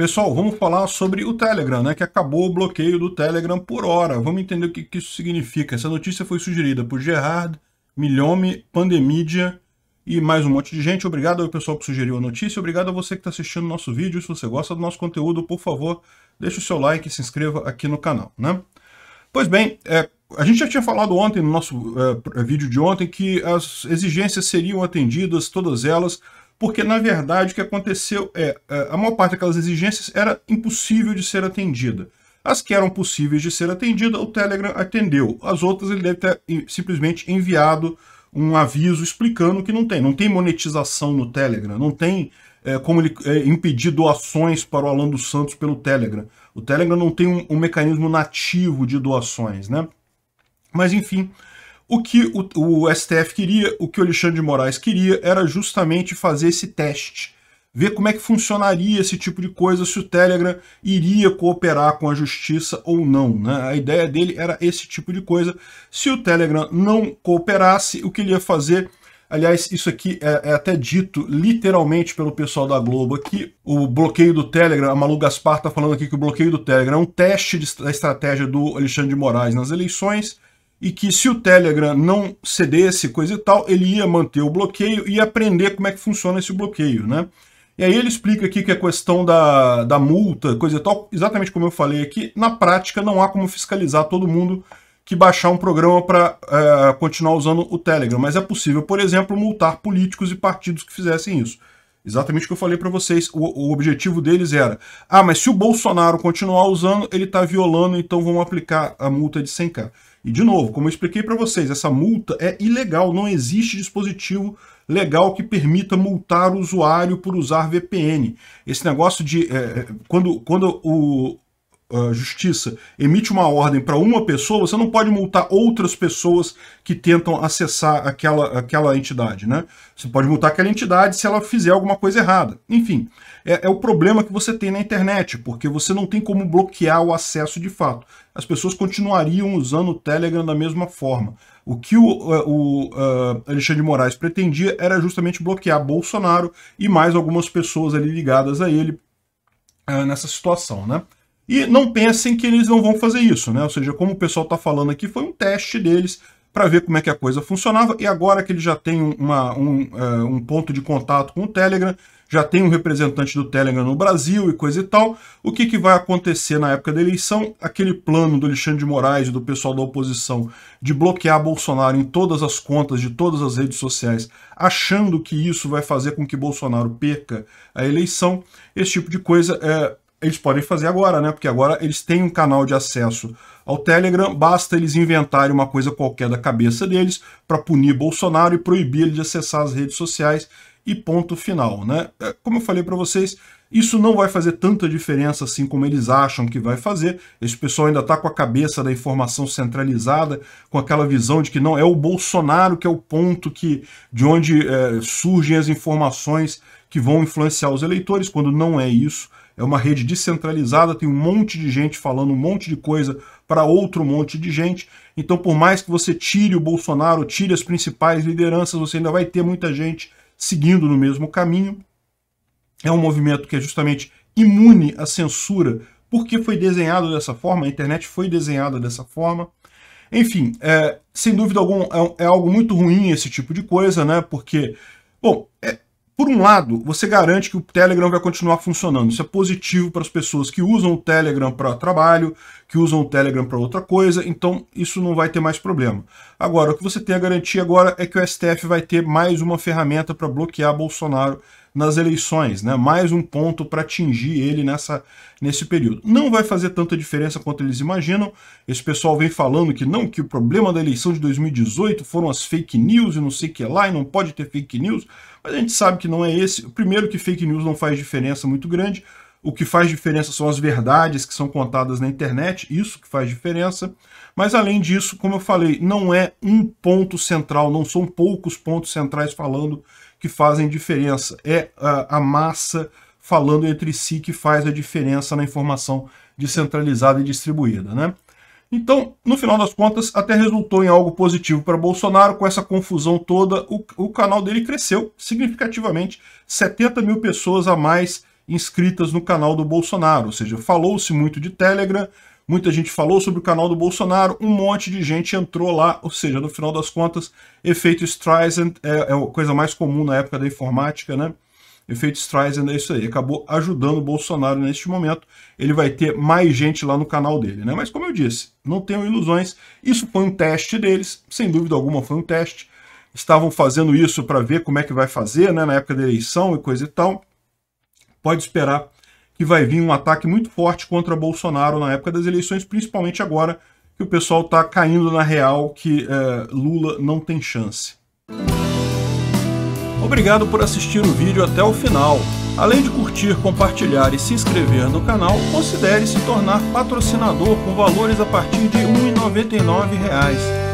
Pessoal, vamos falar sobre o Telegram, né? Que acabou o bloqueio do Telegram por hora. Vamos entender o que, que isso significa. Essa notícia foi sugerida por Gerard, Milhome, Pandemídia e mais um monte de gente. Obrigado ao pessoal que sugeriu a notícia. Obrigado a você que está assistindo o nosso vídeo. Se você gosta do nosso conteúdo, por favor, deixe o seu like e se inscreva aqui no canal, né? Pois bem, é, a gente já tinha falado ontem, no nosso é, vídeo de ontem, que as exigências seriam atendidas, todas elas, porque na verdade o que aconteceu é, é a maior parte daquelas exigências era impossível de ser atendida. As que eram possíveis de ser atendidas, o Telegram atendeu. As outras ele deve ter simplesmente enviado um aviso explicando que não tem. Não tem monetização no Telegram, não tem é, como ele é, impedir doações para o Alan dos Santos pelo Telegram. O Telegram não tem um, um mecanismo nativo de doações, né? Mas enfim, o que o, o STF queria, o que o Alexandre de Moraes queria, era justamente fazer esse teste ver como é que funcionaria esse tipo de coisa, se o Telegram iria cooperar com a justiça ou não. Né? A ideia dele era esse tipo de coisa. Se o Telegram não cooperasse, o que ele ia fazer... Aliás, isso aqui é, é até dito literalmente pelo pessoal da Globo aqui. O bloqueio do Telegram, a Malu Gaspar está falando aqui que o bloqueio do Telegram é um teste de, da estratégia do Alexandre de Moraes nas eleições e que se o Telegram não cedesse, coisa e tal, ele ia manter o bloqueio e aprender como é que funciona esse bloqueio, né? E aí ele explica aqui que a questão da, da multa, coisa e tal, exatamente como eu falei aqui, na prática não há como fiscalizar todo mundo que baixar um programa para uh, eh, continuar usando o Telegram, mas é possível, por exemplo, multar políticos e partidos que fizessem isso. Exatamente o que eu falei para vocês, o, o, objetivo deles era, ah, mas se o Bolsonaro continuar usando, ele está violando, então vamos aplicar a multa de 100k. E de novo, como eu expliquei para vocês, essa multa é ilegal, não existe dispositivo legal que permita multar o usuário por usar VPN. Esse negócio de é, é quando, quando o, a ah, justiça emite uma ordem para uma pessoa, você não pode multar outras pessoas que tentam acessar aquela, aquela entidade, né? Você pode multar aquela entidade se ela fizer alguma coisa errada. Enfim, é, é o problema que você tem na internet, porque você não tem como bloquear o acesso de fato. As pessoas continuariam usando o Telegram da mesma forma. O que o, ah, o ah, Alexandre de Moraes pretendia era justamente bloquear Bolsonaro e mais algumas pessoas ali ligadas a ele nessa situação, né? E não pensem que eles não vão fazer isso, né? Ou seja, como o pessoal está falando aqui, foi um teste deles para ver como é que a coisa funcionava. E agora que ele já tem uma, um, uh, um, ponto de contato com o Telegram, já tem um representante do Telegram no Brasil e coisa e tal, o que, que vai acontecer na época da eleição? Aquele plano do Alexandre de Moraes e do pessoal da oposição de bloquear Bolsonaro em todas as contas de todas as redes sociais, achando que isso vai fazer com que Bolsonaro perca a eleição, esse tipo de coisa é eles podem fazer agora, né? Porque agora eles têm um canal de acesso ao Telegram, basta eles inventarem uma coisa qualquer da cabeça deles para punir Bolsonaro e proibir ele de acessar as redes sociais e ponto final. Né? É, como eu falei para vocês, isso não vai fazer tanta diferença assim como eles acham que vai fazer. Esse pessoal ainda está com a cabeça da informação centralizada, com aquela visão de que não é o Bolsonaro que é o ponto que, de onde é, surgem as informações que vão influenciar os eleitores, quando não é isso. É uma rede descentralizada, tem um monte de gente falando um monte de coisa para outro monte de gente. Então, por mais que você tire o Bolsonaro, tire as principais lideranças, você ainda vai ter muita gente seguindo no mesmo caminho. É um movimento que é justamente imune à censura, porque foi desenhado dessa forma, a internet foi desenhada dessa forma. Enfim, é, sem dúvida alguma, é, é, algo muito ruim esse tipo de coisa, né? Porque, bom, é, por um lado, você garante que o Telegram vai continuar funcionando. Isso é positivo para as pessoas que usam o Telegram para trabalho, que usam o Telegram para outra coisa, então isso não vai ter mais problema. Agora, o que você tem a garantia agora é que o STF vai ter mais uma ferramenta para bloquear Bolsonaro nas eleições, né? mais um ponto para atingir ele nessa, nesse período. Não vai fazer tanta diferença quanto eles imaginam. Esse pessoal vem falando que não, que o problema da eleição de 2018 foram as fake news e não sei o que lá, e não pode ter fake news, mas a gente sabe que não é esse. Primeiro que fake news não faz diferença muito grande, o que faz diferença são as verdades que são contadas na internet, isso que faz diferença. Mas além disso, como eu falei, não é um ponto central, não são poucos pontos centrais falando que fazem diferença. É a, a massa falando entre si que faz a diferença na informação descentralizada e distribuída. Né? Então, no final das contas, até resultou em algo positivo para Bolsonaro. Com essa confusão toda, o, o canal dele cresceu significativamente. 70 mil pessoas a mais inscritas no canal do Bolsonaro. Ou seja, falou-se muito de Telegram, Muita gente falou sobre o canal do Bolsonaro, um monte de gente entrou lá, ou seja, no final das contas, efeito Streisand é, é a coisa mais comum na época da informática, né? Efeito Streisand é isso aí, acabou ajudando o Bolsonaro neste momento. Ele vai ter mais gente lá no canal dele, né? Mas como eu disse, não tenham ilusões, isso foi um teste deles, sem dúvida alguma foi um teste. Estavam fazendo isso para ver como é que vai fazer, né? Na época da eleição e coisa e tal. Pode esperar que vai vir um ataque muito forte contra Bolsonaro na época das eleições, principalmente agora que o pessoal está caindo na real que é, Lula não tem chance. Obrigado por assistir o vídeo até o final. Além de curtir, compartilhar e se inscrever no canal, considere se tornar patrocinador com valores a partir de R$ 1,99